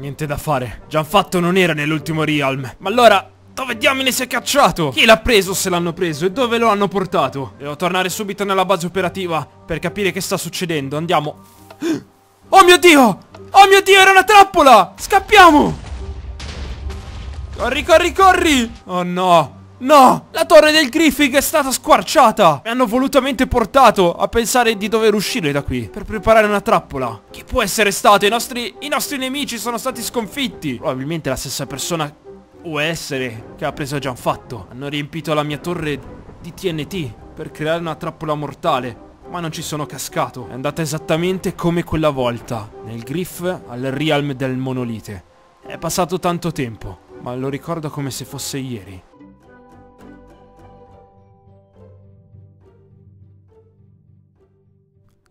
Niente da fare. Gianfatto non era nell'ultimo realm. Ma allora... Dove diamine si è cacciato? Chi l'ha preso se l'hanno preso e dove lo hanno portato? Devo tornare subito nella base operativa per capire che sta succedendo. Andiamo. Oh mio Dio! Oh mio Dio, era una trappola! Scappiamo! Corri, corri, corri! Oh no! No! La torre del Griffith è stata squarciata! Mi hanno volutamente portato a pensare di dover uscire da qui per preparare una trappola. Chi può essere stato? I nostri, i nostri nemici sono stati sconfitti! Probabilmente la stessa persona o essere che ha preso già un fatto Hanno riempito la mia torre di TNT per creare una trappola mortale. Ma non ci sono cascato. È andata esattamente come quella volta, nel griff al realm del monolite. È passato tanto tempo, ma lo ricordo come se fosse ieri.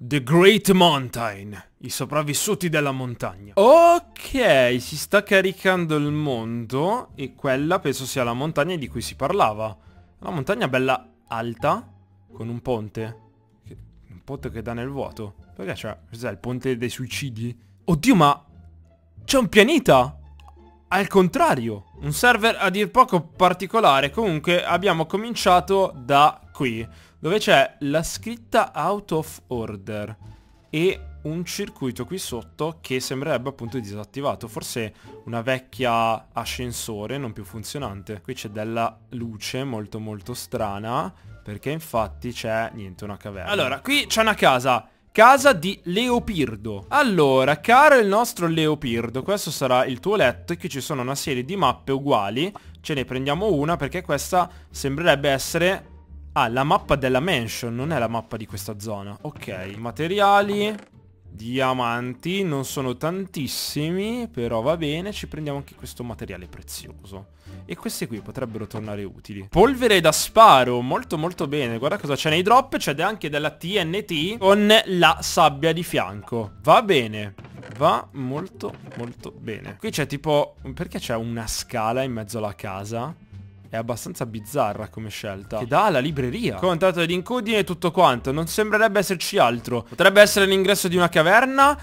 The Great Mountain, i sopravvissuti della montagna. Ok, si sta caricando il mondo e quella penso sia la montagna di cui si parlava. Una montagna bella alta con un ponte. Un ponte che dà nel vuoto. Perché c'è? Cos'è il ponte dei suicidi? Oddio, ma c'è un pianeta! Al contrario, un server a dir poco particolare, comunque abbiamo cominciato da qui dove c'è la scritta out of order e un circuito qui sotto che sembrerebbe appunto disattivato, forse una vecchia ascensore non più funzionante. Qui c'è della luce molto molto strana perché infatti c'è niente una caverna. Allora, qui c'è una casa Casa di Leopirdo Allora, caro il nostro Leopirdo Questo sarà il tuo letto E qui ci sono una serie di mappe uguali Ce ne prendiamo una perché questa sembrerebbe essere Ah, la mappa della mansion, non è la mappa di questa zona. Ok, materiali, diamanti, non sono tantissimi, però va bene, ci prendiamo anche questo materiale prezioso. E questi qui potrebbero tornare utili. Polvere da sparo, molto molto bene. Guarda cosa c'è nei drop, c'è anche della TNT con la sabbia di fianco. Va bene, va molto molto bene. Qui c'è tipo... Perché c'è una scala in mezzo alla casa? è abbastanza bizzarra come scelta. Che dà la libreria. Contratto di incudine e tutto quanto. Non sembrerebbe esserci altro. Potrebbe essere l'ingresso di una caverna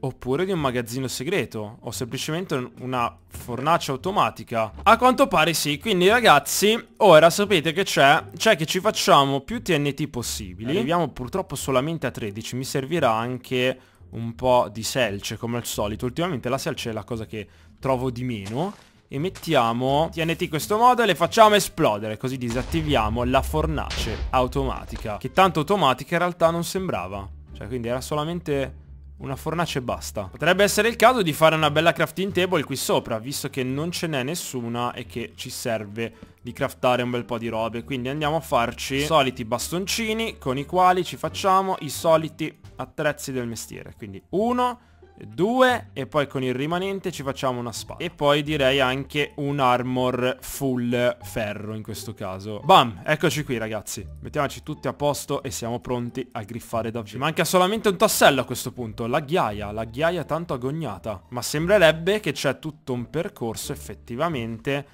oppure di un magazzino segreto o semplicemente una fornace automatica a quanto pare sì quindi ragazzi ora sapete che c'è c'è che ci facciamo più TNT possibili arriviamo purtroppo solamente a 13 mi servirà anche un po' di selce come al solito ultimamente la selce è la cosa che trovo di meno e mettiamo TNT in questo modo e le facciamo esplodere così disattiviamo la fornace automatica che tanto automatica in realtà non sembrava cioè quindi era solamente una fornace e basta Potrebbe essere il caso di fare una bella crafting table qui sopra Visto che non ce n'è nessuna e che ci serve di craftare un bel po' di robe Quindi andiamo a farci i soliti bastoncini Con i quali ci facciamo i soliti attrezzi del mestiere Quindi uno due e poi con il rimanente ci facciamo una spada e poi direi anche un armor full ferro in questo caso bam eccoci qui ragazzi mettiamoci tutti a posto e siamo pronti a griffare davvero ci manca solamente un tassello a questo punto la ghiaia la ghiaia tanto agognata ma sembrerebbe che c'è tutto un percorso effettivamente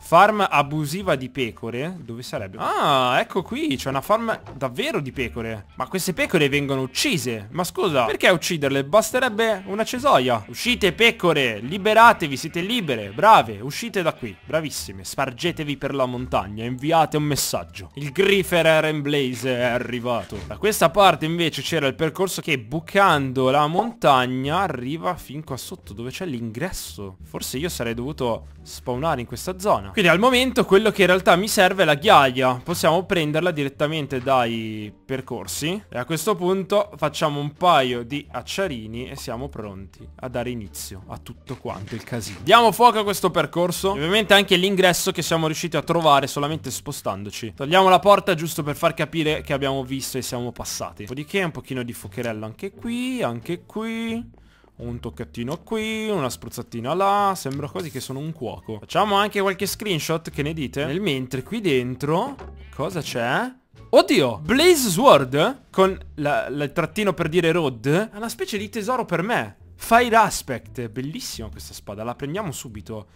Farm abusiva di pecore? Dove sarebbe? Ah, ecco qui, c'è una farm davvero di pecore. Ma queste pecore vengono uccise. Ma scusa, perché ucciderle? Basterebbe una cesoia. Uscite pecore, liberatevi, siete libere, brave, uscite da qui. Bravissime, spargetevi per la montagna, inviate un messaggio. Il Griffer Eren Blaze è arrivato. Da questa parte invece c'era il percorso che bucando la montagna arriva fin qua sotto dove c'è l'ingresso. Forse io sarei dovuto spawnare in questa zona buono. Quindi al momento quello che in realtà mi serve è la ghiaia. Possiamo prenderla direttamente dai percorsi. E a questo punto facciamo un paio di acciarini e siamo pronti a dare inizio a tutto quanto il casino. Diamo fuoco a questo percorso. Ovviamente anche l'ingresso che siamo riusciti a trovare solamente spostandoci. Togliamo la porta giusto per far capire che abbiamo visto e siamo passati. Dopodiché un pochino di fuocherello anche qui, anche qui. Un tocchettino qui, una spruzzatina là Sembra quasi che sono un cuoco Facciamo anche qualche screenshot, che ne dite? Nel mentre qui dentro Cosa c'è? Oddio, Blaze Sword Con la, la, il trattino per dire Rod È una specie di tesoro per me Fire Aspect, bellissima questa spada La prendiamo subito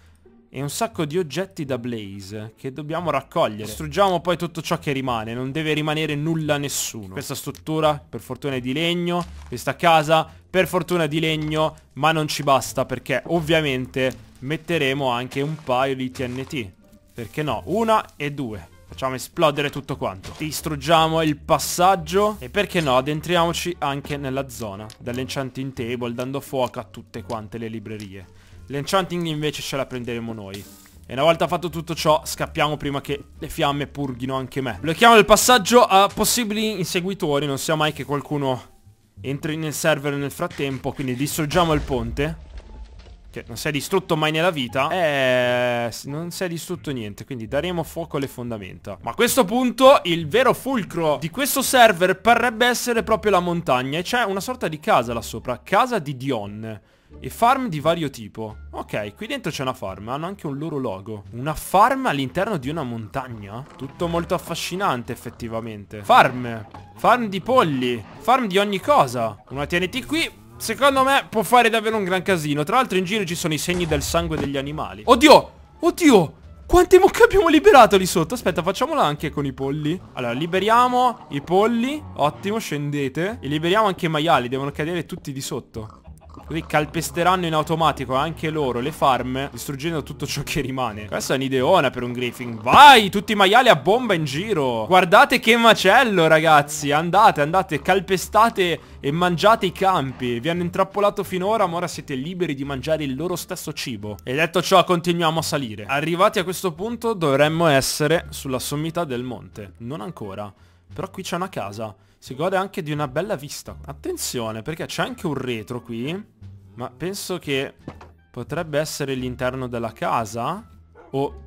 e un sacco di oggetti da blaze che dobbiamo raccogliere. Distruggiamo poi tutto ciò che rimane, non deve rimanere nulla a nessuno. Questa struttura per fortuna è di legno, questa casa per fortuna è di legno, ma non ci basta perché ovviamente metteremo anche un paio di TNT. Perché no? Una e due. Facciamo esplodere tutto quanto. Distruggiamo il passaggio. E perché no, addentriamoci anche nella zona. Dall'enchanting table, dando fuoco a tutte quante le librerie. L'enchanting invece ce la prenderemo noi. E una volta fatto tutto ciò scappiamo prima che le fiamme purghino anche me. Blocchiamo il passaggio a possibili inseguitori, non sia mai che qualcuno entri nel server nel frattempo, quindi distruggiamo il ponte. Che non si è distrutto mai nella vita Eh, non si è distrutto niente Quindi daremo fuoco alle fondamenta Ma a questo punto il vero fulcro di questo server parrebbe essere proprio la montagna E c'è una sorta di casa là sopra Casa di Dion e farm di vario tipo. Ok, qui dentro c'è una farm, hanno anche un loro logo. Una farm all'interno di una montagna? Tutto molto affascinante effettivamente. Farm, farm di polli, farm di ogni cosa. Una TNT qui, Secondo me può fare davvero un gran casino Tra l'altro in giro ci sono i segni del sangue degli animali Oddio, oddio Quante mucche abbiamo liberato lì sotto Aspetta facciamola anche con i polli Allora liberiamo i polli Ottimo scendete E liberiamo anche i maiali Devono cadere tutti di sotto Ecco. Così calpesteranno in automatico anche loro le farm Distruggendo tutto ciò che rimane Questa è un'ideona per un griffin Vai, tutti i maiali a bomba in giro Guardate che macello ragazzi Andate, andate, calpestate e mangiate i campi Vi hanno intrappolato finora ma ora siete liberi di mangiare il loro stesso cibo E detto ciò continuiamo a salire Arrivati a questo punto dovremmo essere sulla sommità del monte Non ancora però qui c'è una casa. Si gode anche di una bella vista. Attenzione, perché c'è anche un retro qui. Ma penso che potrebbe essere l'interno della casa. O...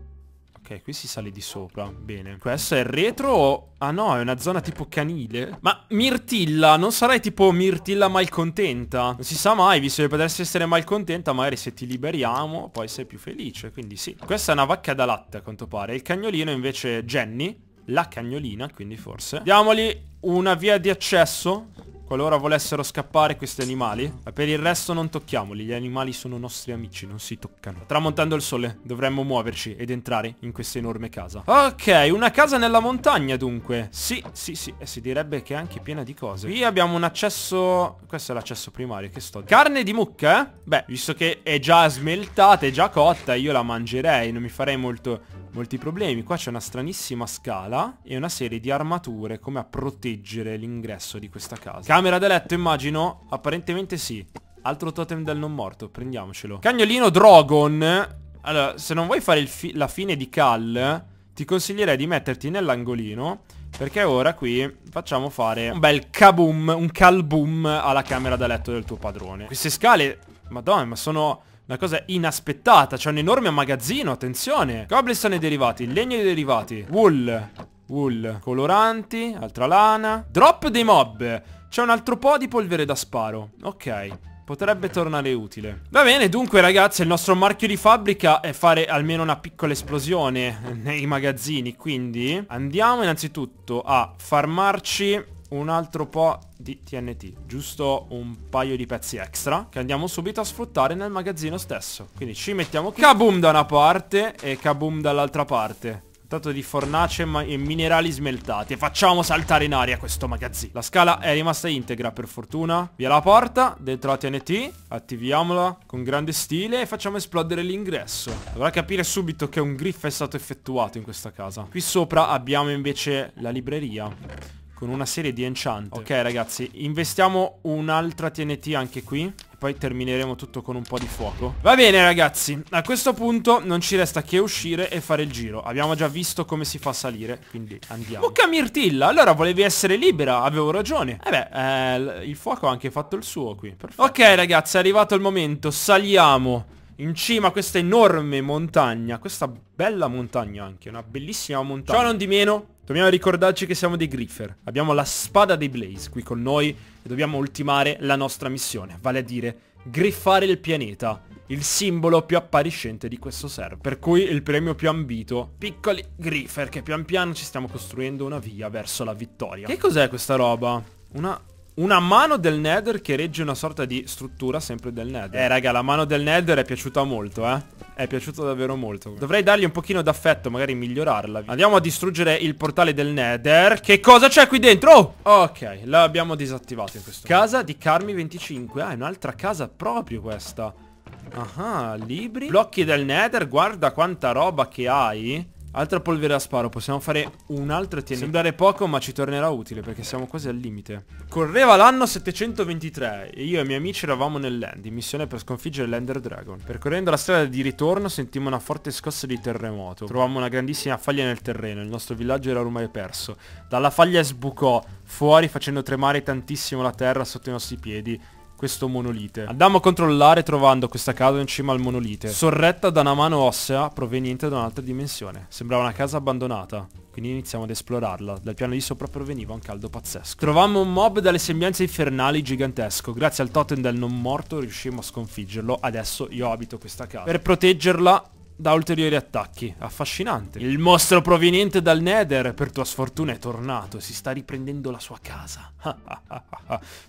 Ok, qui si sale di sopra. Bene. Questo è il retro o... Ah no, è una zona tipo canile. Ma Mirtilla, non sarai tipo Mirtilla malcontenta? Non si sa mai, visto che potresti essere malcontenta, magari se ti liberiamo poi sei più felice, quindi sì. Questa è una vacca da latte a quanto pare. Il cagnolino invece Jenny la cagnolina, quindi forse. Diamogli una via di accesso, qualora volessero scappare questi animali. Ma per il resto non tocchiamoli, gli animali sono nostri amici, non si toccano. Tramontando il sole, dovremmo muoverci ed entrare in questa enorme casa. Ok, una casa nella montagna dunque. Sì, sì, sì, e si direbbe che è anche piena di cose. Qui abbiamo un accesso... Questo è l'accesso primario, che sto... Carne di mucca, eh? Beh, visto che è già smeltata, è già cotta, io la mangerei, non mi farei molto molti problemi. Qua c'è una stranissima scala e una serie di armature come a proteggere l'ingresso di questa casa. Camera da letto immagino? Apparentemente sì. Altro totem del non morto, prendiamocelo. Cagnolino Drogon. Allora, se non vuoi fare fi la fine di Cal, ti consiglierei di metterti nell'angolino perché ora qui facciamo fare un bel kaboom, un calboom alla camera da letto del tuo padrone. Queste scale, madonna, ma sono una cosa inaspettata C'è un enorme magazzino, attenzione Cobblestone e derivati, legno e derivati Wool Wool Coloranti, altra lana Drop dei mob C'è un altro po' di polvere da sparo Ok Potrebbe tornare utile. Va bene, dunque ragazzi, il nostro marchio di fabbrica è fare almeno una piccola esplosione nei magazzini, quindi andiamo innanzitutto a farmarci un altro po' di TNT, giusto un paio di pezzi extra che andiamo subito a sfruttare nel magazzino stesso. Quindi ci mettiamo qui, kaboom da una parte e kaboom dall'altra parte. Tanto di fornace e minerali smeltati E facciamo saltare in aria questo magazzino La scala è rimasta integra per fortuna Via la porta, dentro la TNT Attiviamola con grande stile E facciamo esplodere l'ingresso Dovrà capire subito che un griff è stato effettuato in questa casa Qui sopra abbiamo invece la libreria con una serie di enchant. Ok ragazzi, investiamo un'altra TNT anche qui. Poi termineremo tutto con un po' di fuoco Va bene ragazzi A questo punto non ci resta che uscire e fare il giro Abbiamo già visto come si fa a salire Quindi andiamo Bucca Mirtilla Allora volevi essere libera Avevo ragione Eh beh eh, Il fuoco ha anche fatto il suo qui Perfetto. Ok ragazzi è arrivato il momento Saliamo in cima a questa enorme montagna, questa bella montagna anche, una bellissima montagna. Ciò non di meno, Dobbiamo ricordarci che siamo dei Griffer, abbiamo la spada dei Blaze qui con noi e dobbiamo ultimare la nostra missione, vale a dire griffare il pianeta, il simbolo più appariscente di questo server. Per cui il premio più ambito, piccoli Griffer, che pian piano ci stiamo costruendo una via verso la vittoria. Che cos'è questa roba? Una una mano del Nether che regge una sorta di struttura sempre del Nether. Eh, raga, la mano del Nether è piaciuta molto, eh. È piaciuta davvero molto. Dovrei dargli un pochino d'affetto, magari migliorarla. Andiamo a distruggere il portale del Nether. Che cosa c'è qui dentro? Oh! Ok, l'abbiamo disattivato in questo Casa di Carmi 25. Ah, è un'altra casa proprio questa. Ah, libri. Blocchi del Nether, guarda quanta roba che hai. Altra polvere a sparo, possiamo fare un'altra TNT. Sembrare poco ma ci tornerà utile perché siamo quasi al limite. Correva l'anno 723 e io e i miei amici eravamo nell'End in missione per sconfiggere l'Ender Dragon. Percorrendo la strada di ritorno sentimmo una forte scossa di terremoto. Trovammo una grandissima faglia nel terreno, il nostro villaggio era ormai perso. Dalla faglia sbucò fuori facendo tremare tantissimo la terra sotto i nostri piedi questo monolite. Andiamo a controllare trovando questa casa in cima al monolite, sorretta da una mano ossea proveniente da un'altra dimensione. Sembrava una casa abbandonata. Quindi iniziamo ad esplorarla. Dal piano di sopra proveniva un caldo pazzesco. Trovammo un mob dalle sembianze infernali gigantesco. Grazie al totem del non morto riuscimmo a sconfiggerlo. Adesso io abito questa casa. Per proteggerla da ulteriori attacchi. Affascinante. Il mostro proveniente dal Nether, per tua sfortuna, è tornato e si sta riprendendo la sua casa.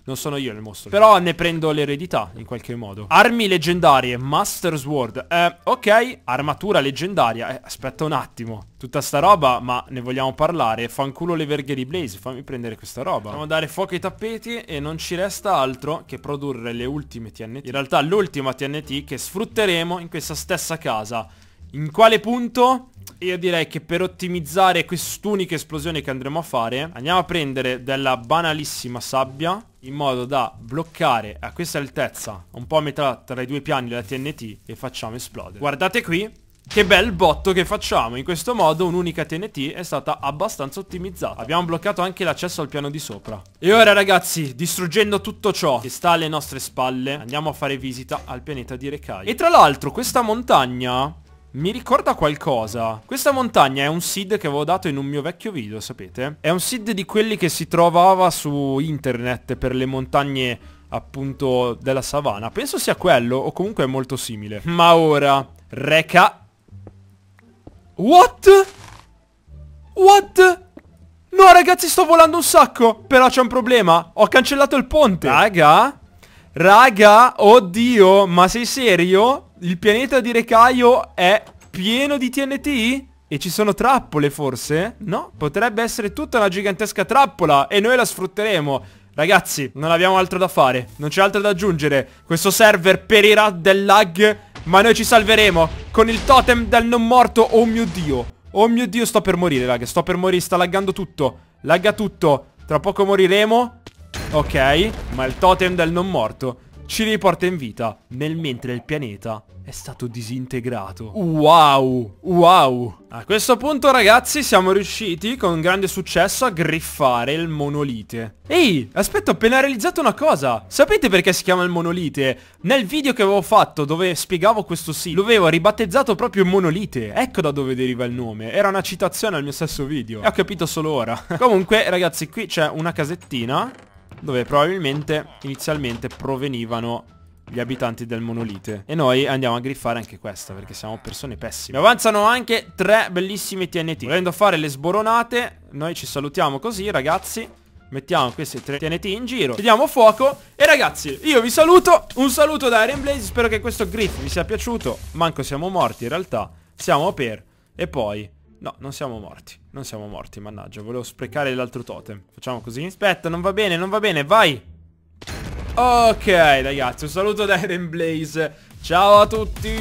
non sono io il mostro. Però ne prendo l'eredità, in qualche modo. Armi leggendarie, Master Sword. Eh, ok, armatura leggendaria. Eh, aspetta un attimo tutta sta roba, ma ne vogliamo parlare. Fanculo le verghe di Blaze, fammi prendere questa roba. Dobbiamo dare fuoco ai tappeti e non ci resta altro che produrre le ultime TNT. In realtà l'ultima TNT che sfrutteremo in questa stessa casa. In quale punto? Io direi che per ottimizzare quest'unica esplosione che andremo a fare Andiamo a prendere della banalissima sabbia In modo da bloccare a questa altezza Un po' a metà tra i due piani la TNT E facciamo esplodere Guardate qui che bel botto che facciamo, in questo modo un'unica TNT è stata abbastanza ottimizzata Abbiamo bloccato anche l'accesso al piano di sopra E ora ragazzi, distruggendo tutto ciò che sta alle nostre spalle Andiamo a fare visita al pianeta di Rekai E tra l'altro questa montagna mi ricorda qualcosa Questa montagna è un seed che avevo dato in un mio vecchio video, sapete? È un seed di quelli che si trovava su internet per le montagne appunto della savana Penso sia quello o comunque è molto simile Ma ora... Reka What? What? No ragazzi sto volando un sacco Però c'è un problema Ho cancellato il ponte Raga Raga Oddio Ma sei serio? Il pianeta di Recaio è pieno di TNT? E ci sono trappole forse? No Potrebbe essere tutta una gigantesca trappola E noi la sfrutteremo Ragazzi Non abbiamo altro da fare Non c'è altro da aggiungere Questo server perirà del lag ma noi ci salveremo con il totem del non morto. Oh mio dio. Oh mio dio, sto per morire, raga. Sto per morire, sta laggando tutto. Lagga tutto. Tra poco moriremo. Ok, ma il totem del non morto ci riporta in vita nel mentre il pianeta è stato disintegrato. Wow, wow. A questo punto ragazzi siamo riusciti con grande successo a griffare il monolite. Ehi, aspetta, ho appena realizzato una cosa. Sapete perché si chiama il monolite? Nel video che avevo fatto dove spiegavo questo sì, lo avevo ribattezzato proprio monolite. Ecco da dove deriva il nome. Era una citazione al mio stesso video. E ho capito solo ora. Comunque ragazzi, qui c'è una casettina dove probabilmente inizialmente provenivano gli abitanti del monolite E noi andiamo a griffare anche questa perché siamo persone pessime Mi avanzano anche tre bellissime TNT Volendo fare le sboronate Noi ci salutiamo così ragazzi Mettiamo queste tre TNT in giro Vediamo fuoco E ragazzi io vi saluto Un saluto da Iron Blaze Spero che questo griff vi sia piaciuto Manco siamo morti in realtà Siamo per E poi No, non siamo morti. Non siamo morti, mannaggia. Volevo sprecare l'altro totem. Facciamo così. Aspetta, non va bene, non va bene. Vai! Ok ragazzi un saluto da Eden Blaze Ciao a tutti